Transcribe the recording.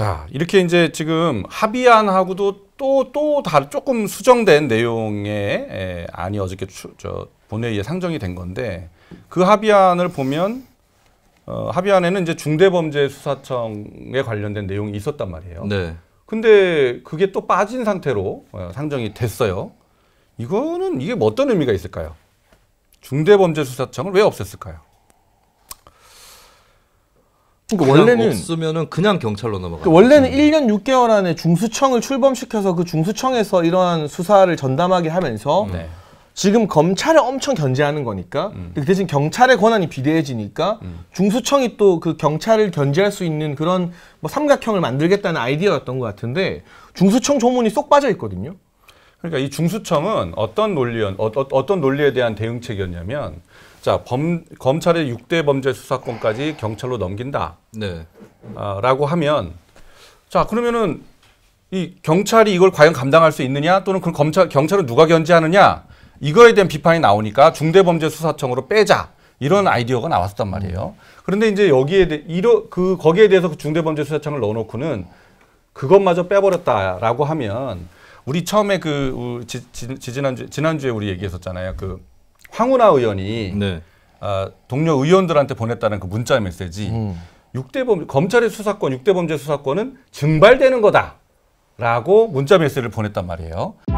자, 이렇게 이제 지금 합의안하고도 또, 또다 조금 수정된 내용의 에, 안이 어저께 추, 저 본회의에 상정이 된 건데 그 합의안을 보면 어, 합의안에는 이제 중대범죄수사청에 관련된 내용이 있었단 말이에요. 네. 근데 그게 또 빠진 상태로 어, 상정이 됐어요. 이거는 이게 뭐 어떤 의미가 있을까요? 중대범죄수사청을 왜 없앴을까요? 그러니까 원래는 없으면은 그냥 경찰로 넘어가. 그 그러니까 원래는 1년 6개월 안에 중수청을 출범시켜서 그 중수청에서 이러한 수사를 전담하게 하면서 음. 네. 지금 검찰을 엄청 견제하는 거니까 음. 그 대신 경찰의 권한이 비대해지니까 음. 중수청이 또 그 경찰을 견제할 수 있는 그런 뭐 삼각형을 만들겠다는 아이디어였던 것 같은데 중수청 조문이 쏙 빠져 있거든요. 그러니까 이 중수청은 어떤 논리 어, 어, 떤 논리에 대한 대응책이었냐면 자 범, 검찰의 육대 범죄 수사권까지 경찰로 넘긴다. 네. 아, 라고 하면 자 그러면은 이 경찰이 이걸 과연 감당할 수 있느냐 또는 그 검찰 경찰은 누가 견제하느냐 이거에 대한 비판이 나오니까 중대범죄수사청으로 빼자 이런 아이디어가 나왔단 말이에요. 그런데 이제 여기에 대해 이러 그 거기에 대해서 그 중대범죄수사청을 넣어놓고는 그것마저 빼버렸다라고 하면 우리 처음에 그 지, 지 난주 지난주에 우리 얘기했었잖아요. 그 황운하 의원이 네. 어, 동료 의원들한테 보냈다는 그 문자 메시지. 음. 6대 범 검찰의 수사권, 6대 범죄 수사권은 증발되는 거다라고 문자 메시지를 보냈단 말이에요.